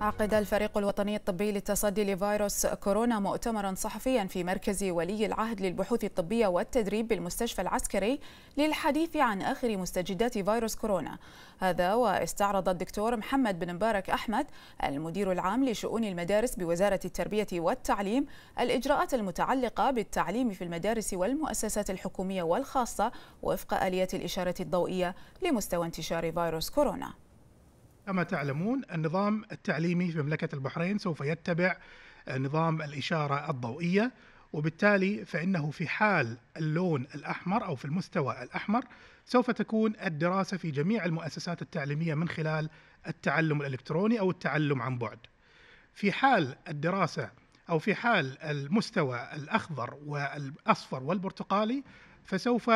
عقد الفريق الوطني الطبي للتصدي لفيروس كورونا مؤتمرا صحفيا في مركز ولي العهد للبحوث الطبية والتدريب بالمستشفى العسكري للحديث عن آخر مستجدات فيروس كورونا هذا واستعرض الدكتور محمد بن مبارك أحمد المدير العام لشؤون المدارس بوزارة التربية والتعليم الإجراءات المتعلقة بالتعليم في المدارس والمؤسسات الحكومية والخاصة وفق آلية الإشارة الضوئية لمستوى انتشار فيروس كورونا كما تعلمون النظام التعليمي في مملكة البحرين سوف يتبع نظام الإشارة الضوئية وبالتالي فإنه في حال اللون الأحمر أو في المستوى الأحمر سوف تكون الدراسة في جميع المؤسسات التعليمية من خلال التعلم الإلكتروني أو التعلم عن بعد في حال الدراسة أو في حال المستوى الأخضر والأصفر والبرتقالي فسوف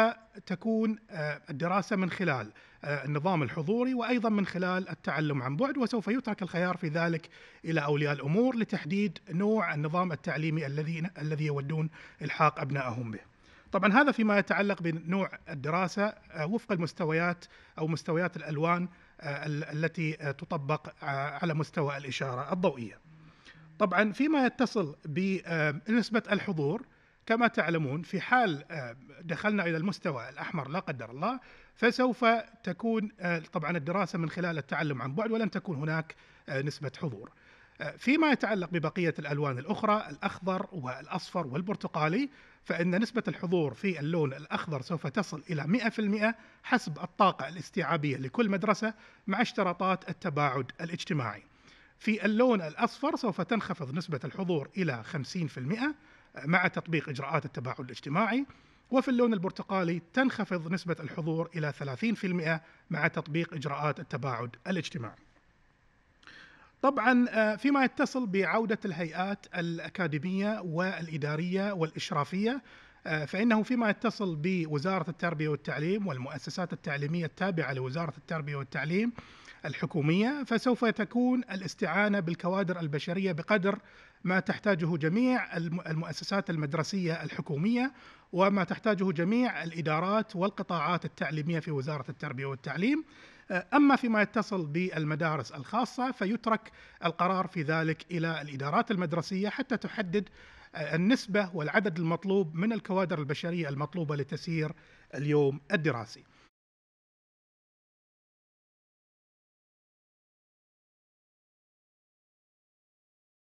تكون آه، الدراسة من خلال آه، النظام الحضوري وأيضا من خلال التعلم عن بعد وسوف يترك الخيار في ذلك إلى أولياء الأمور لتحديد نوع النظام التعليمي الذي الذي يودون إلحاق أبنائهم به. طبعا هذا فيما يتعلق بنوع الدراسة آه، وفق المستويات أو مستويات الألوان التي تطبق على مستوى الإشارة الضوئية. طبعا فيما يتصل بنسبة الحضور كما تعلمون في حال آه، دخلنا الى المستوى الاحمر لا قدر الله فسوف تكون آه، طبعا الدراسه من خلال التعلم عن بعد ولن تكون هناك آه، نسبه حضور. فيما يتعلق ببقيه الالوان الاخرى الاخضر والاصفر والبرتقالي فان نسبه الحضور في اللون الاخضر سوف تصل الى 100% حسب الطاقه الاستيعابيه لكل مدرسه مع اشتراطات التباعد الاجتماعي. في اللون الاصفر سوف تنخفض نسبه الحضور الى 50% مع تطبيق اجراءات التباعد الاجتماعي وفي اللون البرتقالي تنخفض نسبة الحضور إلى 30% مع تطبيق إجراءات التباعد الاجتماعي. طبعا آه، فيما يتصل بعودة الهيئات الأكاديمية والإدارية والإشرافية آه، فإنه فيما يتصل بوزارة التربية والتعليم والمؤسسات التعليمية التابعة لوزارة التربية والتعليم الحكومية فسوف تكون الاستعانة بالكوادر البشرية بقدر ما تحتاجه جميع المؤسسات المدرسيه الحكوميه وما تحتاجه جميع الادارات والقطاعات التعليميه في وزاره التربيه والتعليم اما فيما يتصل بالمدارس الخاصه فيترك القرار في ذلك الى الادارات المدرسيه حتى تحدد النسبه والعدد المطلوب من الكوادر البشريه المطلوبه لتسيير اليوم الدراسي.